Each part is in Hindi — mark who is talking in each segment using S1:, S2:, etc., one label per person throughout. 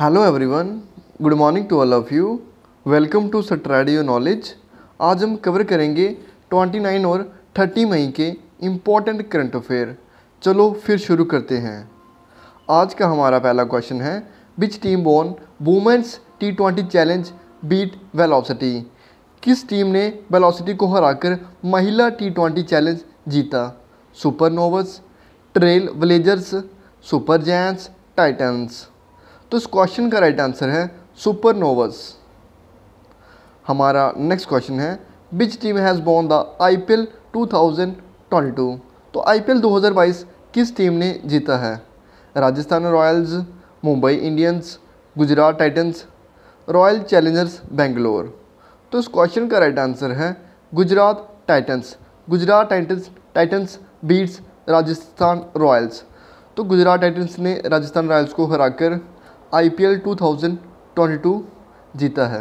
S1: Hello everyone good morning to all of you welcome to सट्राडियो नॉलेज आज हम कवर करेंगे 29 और 30 मई के इम्पॉर्टेंट करंट अफेयर चलो फिर शुरू करते हैं आज का हमारा पहला क्वेश्चन है which team won women's T twenty challenge beat Velocity किस टीम ने वेलोसिटी को हराकर महिला टी ट्वेंटी चैलेंज जीता Supernovas Trailblazers super giants Titans तो इस क्वेश्चन का राइट आंसर है सुपरनोवस हमारा नेक्स्ट क्वेश्चन है which team has won the I P L two thousand twenty two तो आई पी एल दो हज़ार बाईस किस टीम ने जीता है Rajasthan Royals Mumbai Indians Gujarat Titans Royal Challengers Bangalore तो इस क्वेश्चन का राइट आंसर है Gujarat Titans Gujarat Titans Titans beats Rajasthan Royals तो गुजरात टाइटन्स ने राजस्थान रॉयल्स को हराकर आईपीएल 2022 जीता है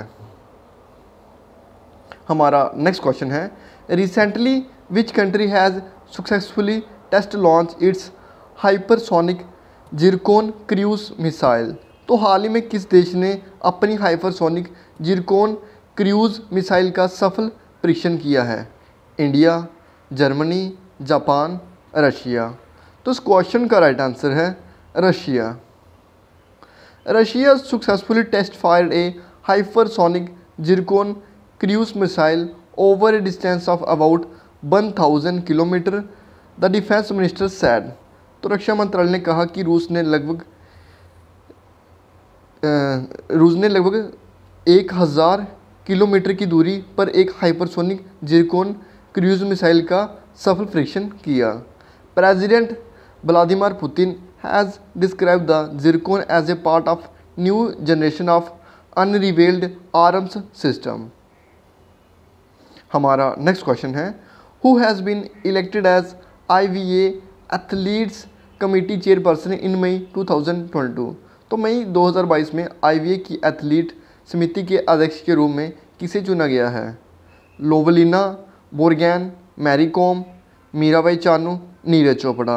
S1: हमारा नेक्स्ट क्वेश्चन है recently which country has successfully test launch its hypersonic Zircon cruise missile तो हाल ही में किस देश ने अपनी हाइपरसोनिक जिरकोन क्रूज मिसाइल का सफल परीक्षण किया है इंडिया जर्मनी जापान रशिया तो इस क्वेश्चन का राइट आंसर है Russia Russia successfully test fired a hypersonic Zircon cruise missile over a distance of about 1000 km, the defense minister said. तो रक्षा मंत्रालय ने कहा कि रूस ने लगभग रूस ने लगभग एक हज़ार किलोमीटर की दूरी पर एक हाइपरसोनिक जिरकोन क्रूज मिसाइल का सफल परीक्षण किया president Vladimir Putin has described the zircon as a part of new generation of unrevealed arms system. hamara next question hai who has been elected as IVA athletes committee chairperson in May 2022 to may 2022 mein IVA ki athlete समिति के अध्यक्ष के रूप में किसे चुना गया है लोवलिना बोरगैन मैरीकॉम मीराबाई चानू नीरज चोपड़ा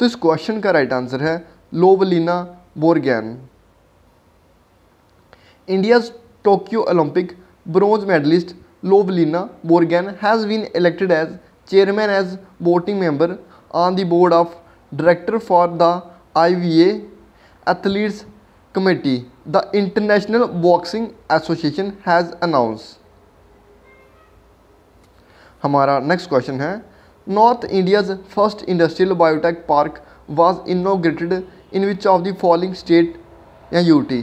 S1: तो इस क्वेश्चन का राइट आंसर है Lovlina Borgohain India Tokyo Olympic bronze medallist Lovlina Borgohain has been elected as chairman as voting member on the board of director for the I V athletes committee the international boxing association has announce हमारा नेक्स्ट क्वेश्चन है North India's first industrial biotech park was inaugurated in which of the following state या यूटी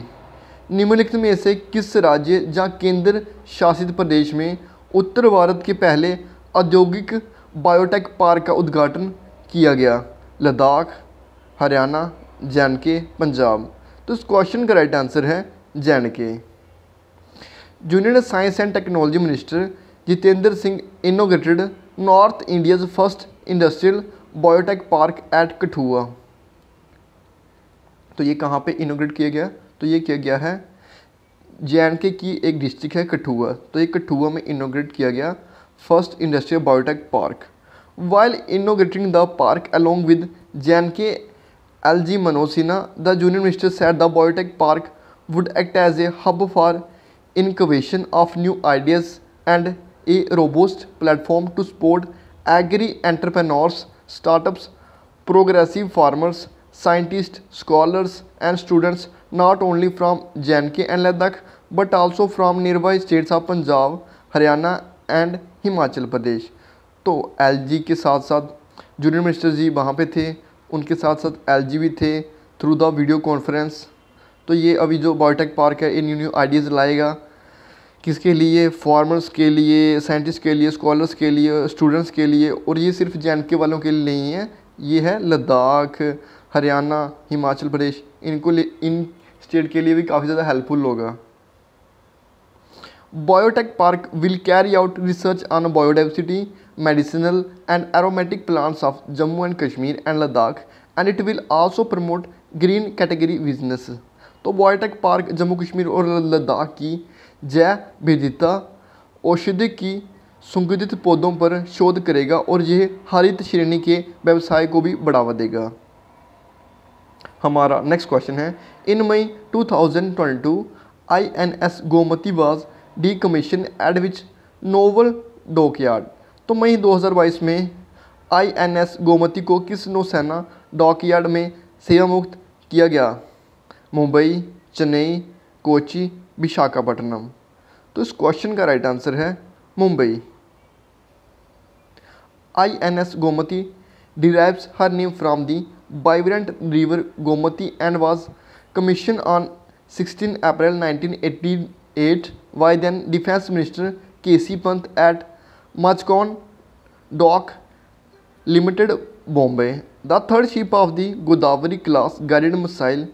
S1: निम्नलिखित में से किस राज्य या केंद्र शासित प्रदेश में उत्तर भारत के पहले औद्योगिक बायोटेक पार्क का उद्घाटन किया गया लद्दाख हरियाणा जैन के पंजाब तो इस क्वेश्चन का राइट आंसर है जैन के junior science and technology minister Jitendra Singh inaugurated north India's first industrial biotech park at Kathua तो ये कहाँ पे इनोग्रेट किया गया तो ये किया गया है जे के की एक डिस्ट्रिक्ट है कठुआ तो ये कठुआ में इनोग्रेट किया गया first industrial biotech park while inaugurating the park along with J के L G मनोसिन्हा the junior minister set the biotech park would act as a hub for इनकोवेशन of new ideas and a robust platform to support agri entrepreneurs, startups, progressive farmers, scientists, scholars and students not only from JNK and Ladakh but also from nearby states of Punjab, Haryana and Himachal Pradesh तो एलजी के साथ साथ जूनियर मिनिस्टर जी वहाँ पे थे उनके साथ साथ एलजी भी थे थ्रू द वीडियो कॉन्फ्रेंस तो ये अभी जो बायोटेक पार्क है इन न्यू न्यू आइडियाज़ लाएगा किसके लिए फार्मर्स के लिए साइंटिस्ट के लिए स्कॉलर्स के लिए स्टूडेंट्स के लिए और ये सिर्फ जे के वालों के लिए नहीं है ये है लद्दाख हरियाणा हिमाचल प्रदेश इनको इन स्टेट के लिए भी काफ़ी ज़्यादा हेल्पफुल होगा biotech park will carry out research on biodiversity medicinal and aromatic plants of Jammu and Kashmir and Ladakh and it will also promote green category business तो बायोटेक पार्क जम्मू कश्मीर और लद्दाख की जय विदिता औषधि की संगठित पौधों पर शोध करेगा और यह हरित श्रेणी के व्यवसाय को भी बढ़ावा देगा हमारा नेक्स्ट क्वेश्चन है in May 2022 INS Gomati was decommissioned which naval dockyard तो मई 2022 में आईएनएस गोमती को किस नौसेना डॉकयार्ड में सेवा मुक्त किया गया मुंबई चेन्नई कोची विशाखापट्टनम तो इस क्वेश्चन का राइट आंसर है Mumbai I N S Gomati derives her name from the vibrant river Gomati and was commission on sixteen April nineteen eighty eight by then defence minister K C Pant at Mazagon dock limited Bombay the third ship of the Godavari class guided missile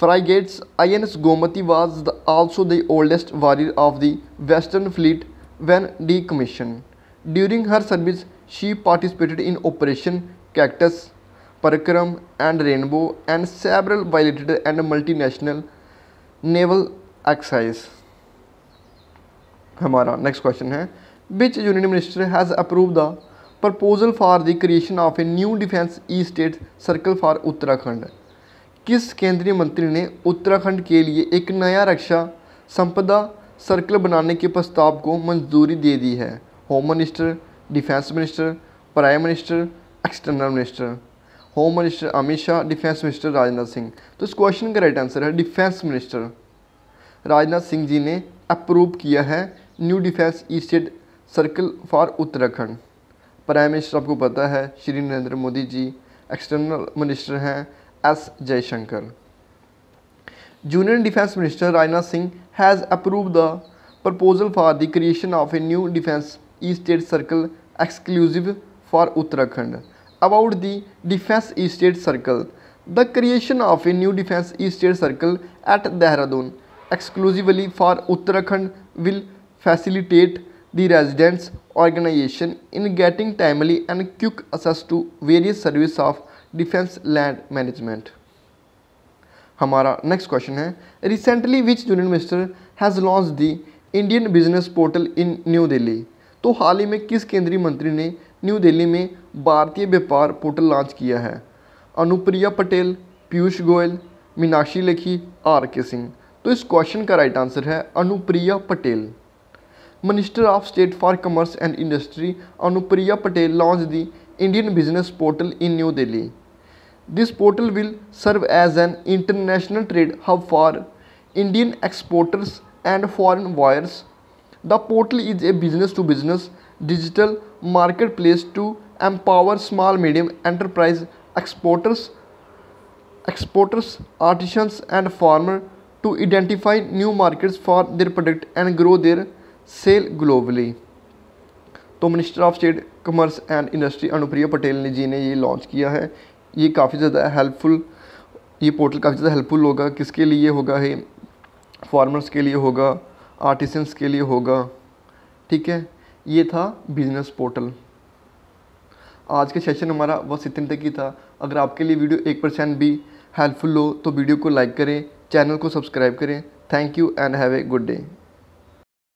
S1: frigates I N S Gomati was the also the oldest warrior of the western fleet when decommission during her service she participated in operation Cactus Parakram and Rainbow एंड सैबरल violated and multi national naval exercise हमारा नेक्स्ट क्वेश्चन है which union minister has approve the proposal for the creation of a new defence estate circle for Uttarakhand किस केंद्रीय मंत्री ने उत्तराखंड के लिए एक नया रक्षा संपदा सर्कल बनाने के प्रस्ताव को मंजूरी दे दी है home minister defence minister prime minister external minister home minister Amit Shah defence minister Rajnath Singh तो इस क्वेश्चन का राइट आंसर है डिफेंस मिनिस्टर राजनाथ सिंह जी ने अप्रूव किया है new defence state circle for Uttarakhand prime minister आपको पता है श्री नरेंद्र मोदी जी एक्सटर्नल मिनिस्टर हैं S. Jaishankar. Junior Defence Minister Rana Singh has approved the proposal for the creation of a new Defence Estate Circle exclusive for Uttarakhand. About the Defence Estate Circle, the creation of a new Defence Estate Circle at Dehradun exclusively for Uttarakhand will facilitate the residents organization in getting timely and quick access to various services of defence land management हमारा नेक्स्ट क्वेश्चन है recently which union minister has launch the Indian business portal in New Delhi तो हाल ही में किस केंद्रीय मंत्री ने न्यू दिल्ली में भारतीय व्यापार पोर्टल लॉन्च किया है अनुप्रिया पटेल पीयूष गोयल मीनाक्षी लेखी आर के सिंह तो इस क्वेश्चन का राइट आंसर है Anupriya Patel minister of state for commerce and industry Anupriya Patel launch the Indian business portal in New Delhi This portal will serve as an international trade hub for Indian exporters and foreign buyers. The portal is a business to business digital marketplace to empower small medium enterprise exporters exporters artisans and farmers to identify new markets for their product and grow their sale globally तो minister of state commerce and industry Anupriya Patel ने जी ने ये लॉन्च किया है ये काफ़ी ज़्यादा हेल्पफुल ये पोर्टल काफ़ी ज़्यादा हेल्पफुल होगा किसके लिए होगा ये फार्मर्स के लिए होगा आर्टिसंस के लिए होगा ठीक है ये था बिज़नेस पोर्टल आज का सेशन हमारा बस इतने तक ही था अगर आपके लिए वीडियो एक परसेंट भी हेल्पफुल हो तो वीडियो को लाइक करें चैनल को सब्सक्राइब करें thank you and have a good day